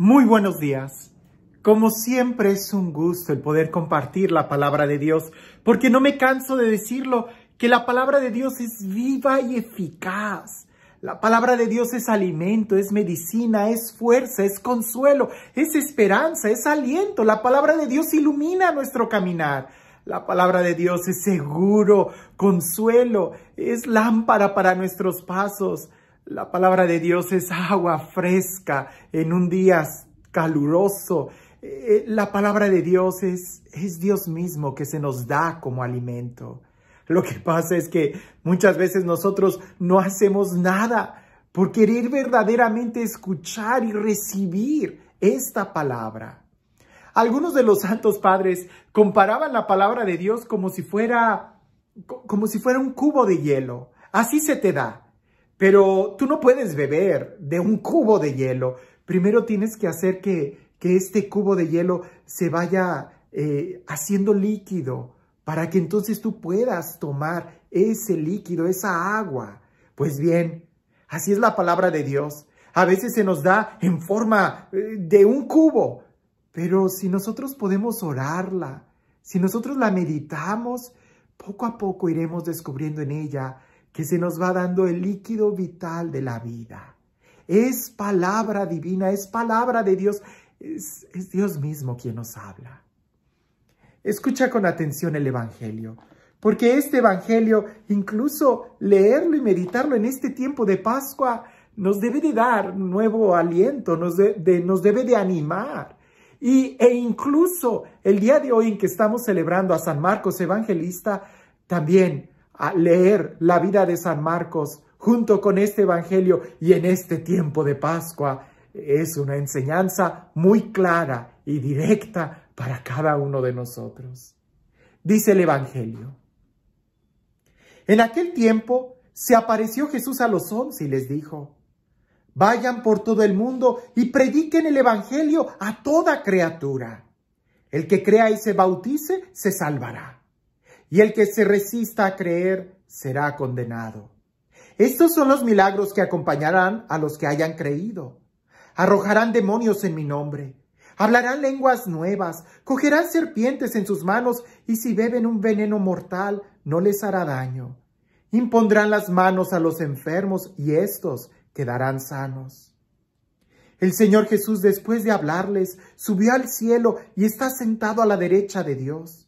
Muy buenos días. Como siempre es un gusto el poder compartir la palabra de Dios, porque no me canso de decirlo, que la palabra de Dios es viva y eficaz. La palabra de Dios es alimento, es medicina, es fuerza, es consuelo, es esperanza, es aliento. La palabra de Dios ilumina nuestro caminar. La palabra de Dios es seguro, consuelo, es lámpara para nuestros pasos. La palabra de Dios es agua fresca en un día caluroso. Eh, eh, la palabra de Dios es, es Dios mismo que se nos da como alimento. Lo que pasa es que muchas veces nosotros no hacemos nada por querer verdaderamente escuchar y recibir esta palabra. Algunos de los santos padres comparaban la palabra de Dios como si fuera como si fuera un cubo de hielo. Así se te da. Pero tú no puedes beber de un cubo de hielo. Primero tienes que hacer que, este cubo de hielo se vaya eh, haciendo líquido para que entonces tú puedas tomar ese líquido, esa agua. Pues bien, así es la palabra de Dios. A veces se nos da en forma eh, de un cubo, pero si nosotros podemos orarla, si nosotros la meditamos, poco a poco iremos descubriendo en ella que se nos va dando el líquido vital de la vida. Es palabra divina, es palabra de Dios, es, Dios mismo quien nos habla. Escucha con atención el Evangelio, porque este Evangelio, incluso leerlo y meditarlo en este tiempo de Pascua, nos debe de dar nuevo aliento, nos, nos debe de animar. Y, e incluso el día de hoy en que estamos celebrando a San Marcos Evangelista, también a leer la vida de San Marcos junto con este Evangelio y en este tiempo de Pascua es una enseñanza muy clara y directa para cada uno de nosotros. Dice el Evangelio. En aquel tiempo se apareció Jesús a los once y les dijo, Vayan por todo el mundo y prediquen el Evangelio a toda criatura. El que crea y se bautice se salvará y el que se resista a creer será condenado. Estos son los milagros que acompañarán a los que hayan creído. Arrojarán demonios en mi nombre, hablarán lenguas nuevas, cogerán serpientes en sus manos y si beben un veneno mortal no les hará daño. Impondrán las manos a los enfermos y éstos quedarán sanos. El Señor Jesús, después de hablarles, subió al cielo y está sentado a la derecha de Dios.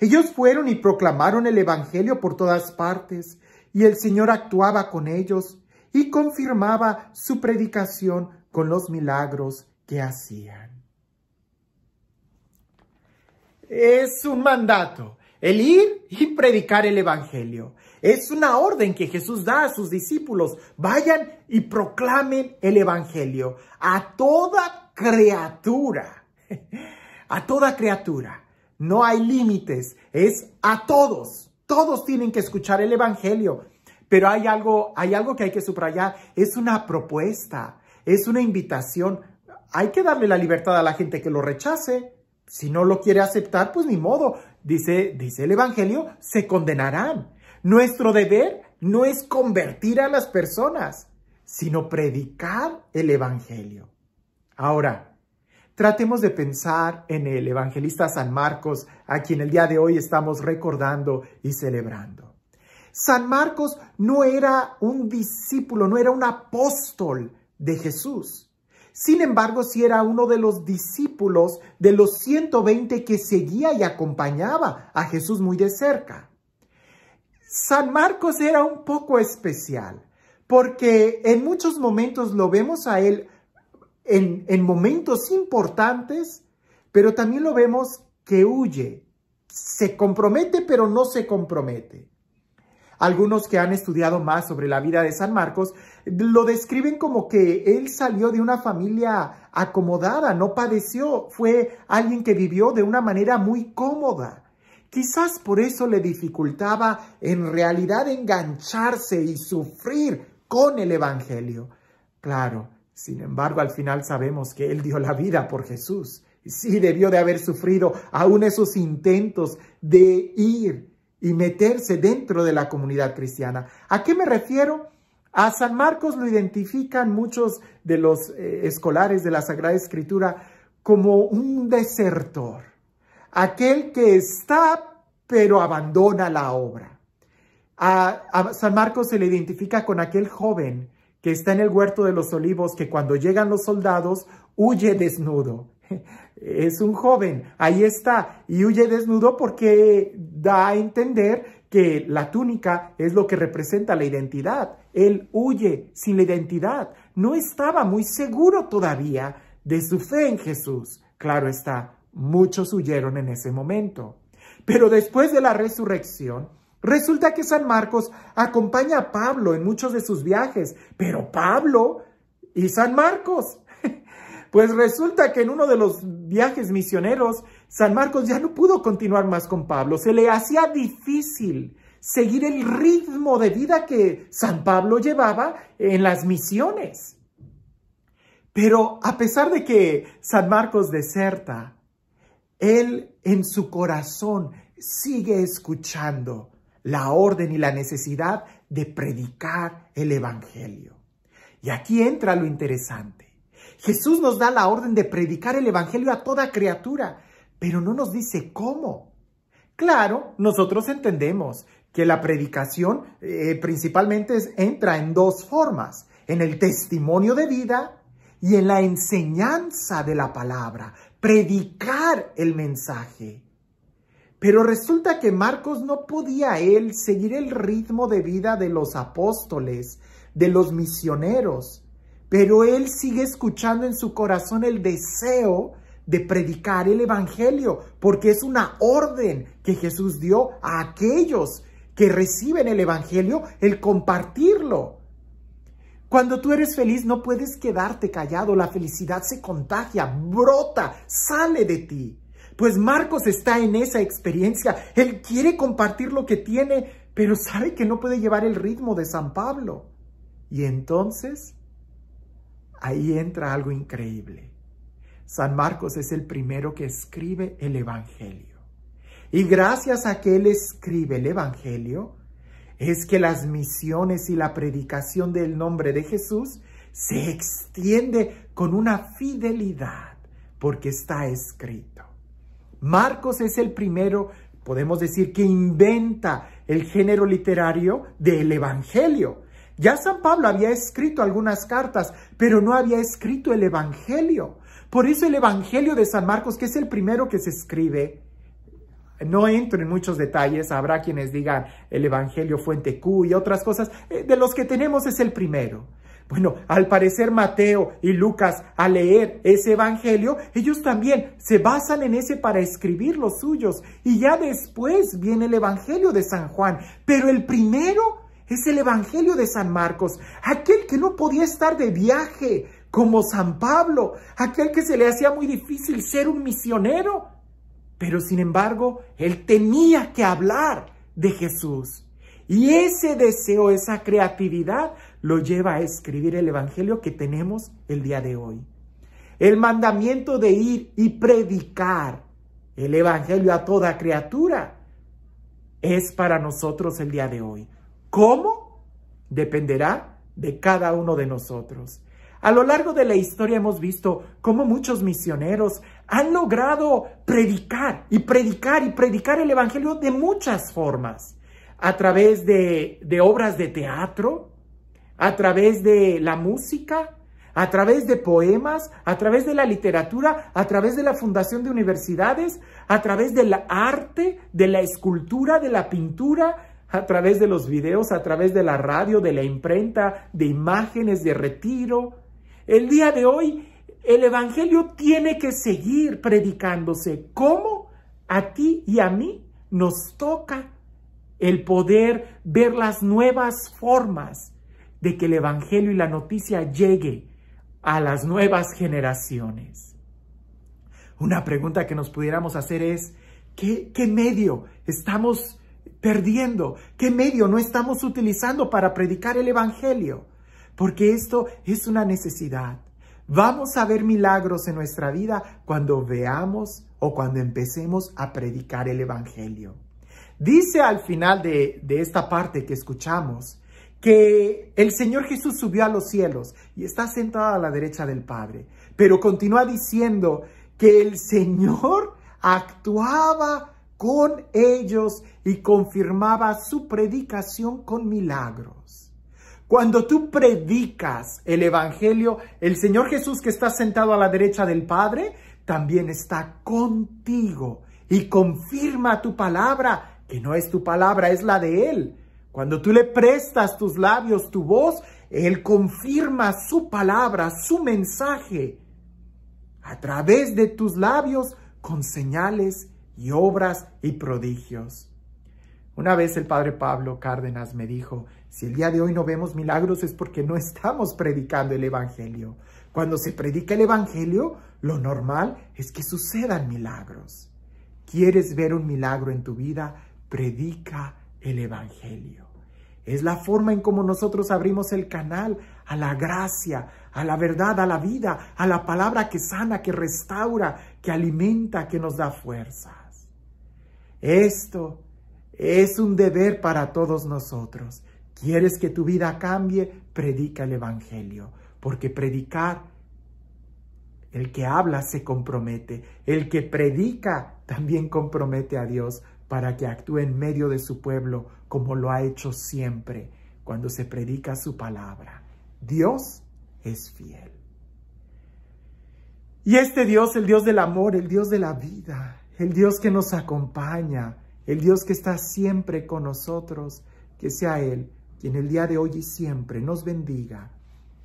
Ellos fueron y proclamaron el Evangelio por todas partes, y el Señor actuaba con ellos y confirmaba su predicación con los milagros que hacían. Es un mandato, el ir y predicar el Evangelio. Es una orden que Jesús da a sus discípulos. Vayan y proclamen el Evangelio a toda criatura. A toda criatura no hay límites, es a todos. Todos tienen que escuchar el Evangelio. Pero hay algo, hay algo que hay que subrayar, es una propuesta, es una invitación. Hay que darle la libertad a la gente que lo rechace. Si no lo quiere aceptar, pues ni modo. Dice, dice el Evangelio, se condenarán. Nuestro deber no es convertir a las personas, sino predicar el Evangelio. Ahora, Tratemos de pensar en el evangelista San Marcos, a quien el día de hoy estamos recordando y celebrando. San Marcos no era un discípulo, no era un apóstol de Jesús. Sin embargo, sí era uno de los discípulos de los 120 que seguía y acompañaba a Jesús muy de cerca. San Marcos era un poco especial, porque en muchos momentos lo vemos a él en, momentos importantes, pero también lo vemos que huye, se compromete pero no se compromete. Algunos que han estudiado más sobre la vida de San Marcos lo describen como que él salió de una familia acomodada, no padeció, fue alguien que vivió de una manera muy cómoda. Quizás por eso le dificultaba en realidad engancharse y sufrir con el Evangelio. Claro, sin embargo, al final sabemos que Él dio la vida por Jesús. Sí debió de haber sufrido aún esos intentos de ir y meterse dentro de la comunidad cristiana. ¿A qué me refiero? A San Marcos lo identifican muchos de los eh, escolares de la Sagrada Escritura como un desertor, aquel que está pero abandona la obra. a San Marcos se le identifica con aquel joven que está en el huerto de los olivos, que cuando llegan los soldados huye desnudo. Es un joven, ahí está, y huye desnudo porque da a entender que la túnica es lo que representa la identidad. Él huye sin la identidad. No estaba muy seguro todavía de su fe en Jesús. Claro está, muchos huyeron en ese momento. Pero después de la resurrección, Resulta que San Marcos acompaña a Pablo en muchos de sus viajes, pero Pablo y San Marcos. Pues resulta que en uno de los viajes misioneros, San Marcos ya no pudo continuar más con Pablo. Se le hacía difícil seguir el ritmo de vida que San Pablo llevaba en las misiones. Pero a pesar de que San Marcos deserta, él en su corazón sigue escuchando la orden y la necesidad de predicar el Evangelio. Y aquí entra lo interesante. Jesús nos da la orden de predicar el Evangelio a toda criatura, pero no nos dice cómo. Claro, nosotros entendemos que la predicación eh, principalmente entra en dos formas, en el testimonio de vida y en la enseñanza de la palabra, predicar el mensaje. Pero resulta que Marcos no podía él seguir el ritmo de vida de los apóstoles, de los misioneros, pero él sigue escuchando en su corazón el deseo de predicar el Evangelio, porque es una orden que Jesús dio a aquellos que reciben el Evangelio, el compartirlo. Cuando tú eres feliz no puedes quedarte callado, la felicidad se contagia, brota, sale de ti. Pues Marcos está en esa experiencia. Él quiere compartir lo que tiene, pero sabe que no puede llevar el ritmo de San Pablo. Y entonces, ahí entra algo increíble. San Marcos es el primero que escribe el Evangelio. Y gracias a que él escribe el Evangelio, es que las misiones y la predicación del nombre de Jesús se extiende con una fidelidad, porque está escrito. Marcos es el primero, podemos decir, que inventa el género literario del Evangelio. Ya San Pablo había escrito algunas cartas, pero no había escrito el Evangelio. Por eso el Evangelio de San Marcos, que es el primero que se escribe, no entro en muchos detalles, habrá quienes digan el Evangelio Fuente Q y otras cosas, eh, de los que tenemos es el primero. Bueno, al parecer Mateo y Lucas, al leer ese evangelio, ellos también se basan en ese para escribir los suyos. Y ya después viene el evangelio de San Juan. Pero el primero es el evangelio de San Marcos, aquel que no podía estar de viaje, como San Pablo, aquel que se le hacía muy difícil ser un misionero. Pero sin embargo, él tenía que hablar de Jesús. Y ese deseo, esa creatividad, lo lleva a escribir el Evangelio que tenemos el día de hoy. El mandamiento de ir y predicar el Evangelio a toda criatura es para nosotros el día de hoy. ¿Cómo? Dependerá de cada uno de nosotros. A lo largo de la historia hemos visto cómo muchos misioneros han logrado predicar y predicar y predicar el Evangelio de muchas formas. A través de, de obras de teatro, a través de la música, a través de poemas, a través de la literatura, a través de la fundación de universidades, a través del arte, de la escultura, de la pintura, a través de los videos, a través de la radio, de la imprenta, de imágenes, de retiro. El día de hoy el Evangelio tiene que seguir predicándose. ¿Cómo? A ti y a mí nos toca el poder ver las nuevas formas de que el Evangelio y la noticia llegue a las nuevas generaciones. Una pregunta que nos pudiéramos hacer es, ¿qué, medio estamos perdiendo? ¿Qué medio no estamos utilizando para predicar el Evangelio? Porque esto es una necesidad. Vamos a ver milagros en nuestra vida cuando veamos o cuando empecemos a predicar el Evangelio. Dice al final de esta parte que escuchamos, que el Señor Jesús subió a los cielos y está sentado a la derecha del Padre. Pero continúa diciendo que el Señor actuaba con ellos y confirmaba su predicación con milagros. Cuando tú predicas el Evangelio, el Señor Jesús que está sentado a la derecha del Padre, también está contigo y confirma tu palabra, que no es tu palabra, es la de Él cuando tú le prestas tus labios, tu voz, Él confirma su palabra, su mensaje, a través de tus labios con señales y obras y prodigios. Una vez el padre Pablo Cárdenas me dijo, si el día de hoy no vemos milagros es porque no estamos predicando el Evangelio. Cuando se predica el Evangelio, lo normal es que sucedan milagros. ¿Quieres ver un milagro en tu vida? Predica el Evangelio. Es la forma en cómo nosotros abrimos el canal a la gracia, a la verdad, a la vida, a la palabra que sana, que restaura, que alimenta, que nos da fuerzas. Esto es un deber para todos nosotros. ¿Quieres que tu vida cambie? Predica el Evangelio, porque predicar, el que habla se compromete, el que predica también compromete a Dios, para que actúe en medio de su pueblo como lo ha hecho siempre cuando se predica su palabra. Dios es fiel. Y este Dios, el Dios del amor, el Dios de la vida, el Dios que nos acompaña, el Dios que está siempre con nosotros, que sea Él quien el día de hoy y siempre nos bendiga.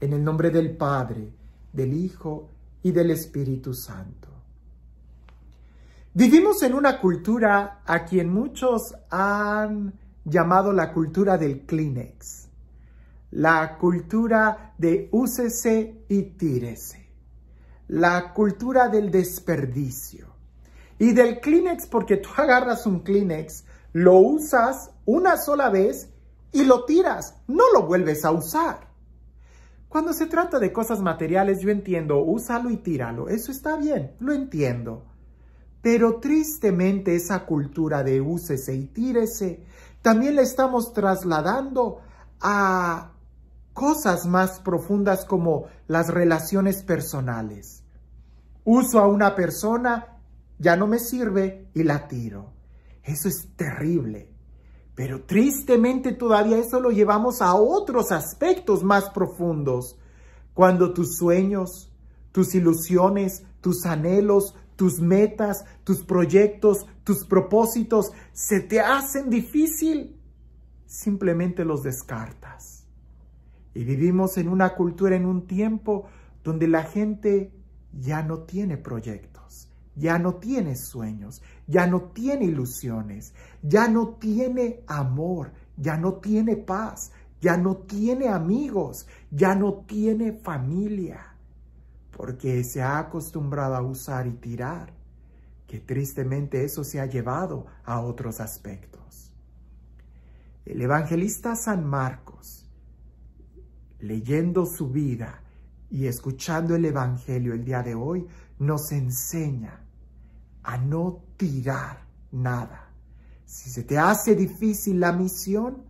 En el nombre del Padre, del Hijo y del Espíritu Santo. Vivimos en una cultura a quien muchos han llamado la cultura del Kleenex, la cultura de úsese y tírese, la cultura del desperdicio y del Kleenex porque tú agarras un Kleenex, lo usas una sola vez y lo tiras, no lo vuelves a usar. Cuando se trata de cosas materiales, yo entiendo, úsalo y tíralo, eso está bien, lo entiendo. Pero tristemente esa cultura de úsese y tírese también la estamos trasladando a cosas más profundas como las relaciones personales. Uso a una persona, ya no me sirve y la tiro. Eso es terrible. Pero tristemente todavía eso lo llevamos a otros aspectos más profundos. Cuando tus sueños, tus ilusiones, tus anhelos, tus metas, tus proyectos, tus propósitos se te hacen difícil, simplemente los descartas. Y vivimos en una cultura, en un tiempo donde la gente ya no tiene proyectos, ya no tiene sueños, ya no tiene ilusiones, ya no tiene amor, ya no tiene paz, ya no tiene amigos, ya no tiene familia porque se ha acostumbrado a usar y tirar, que tristemente eso se ha llevado a otros aspectos. El evangelista San Marcos, leyendo su vida y escuchando el Evangelio el día de hoy, nos enseña a no tirar nada. Si se te hace difícil la misión,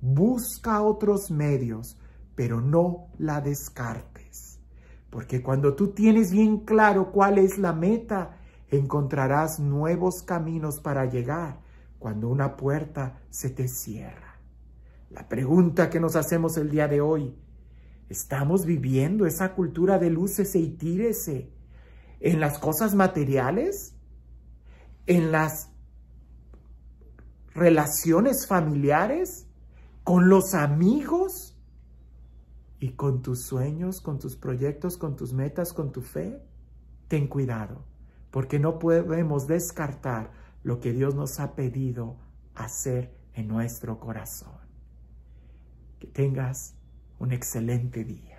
busca otros medios, pero no la descartes porque cuando tú tienes bien claro cuál es la meta, encontrarás nuevos caminos para llegar cuando una puerta se te cierra. La pregunta que nos hacemos el día de hoy, ¿estamos viviendo esa cultura de luces y e tírese en las cosas materiales? ¿En las relaciones familiares? ¿Con los amigos? Y con tus sueños, con tus proyectos, con tus metas, con tu fe, ten cuidado, porque no podemos descartar lo que Dios nos ha pedido hacer en nuestro corazón. Que tengas un excelente día.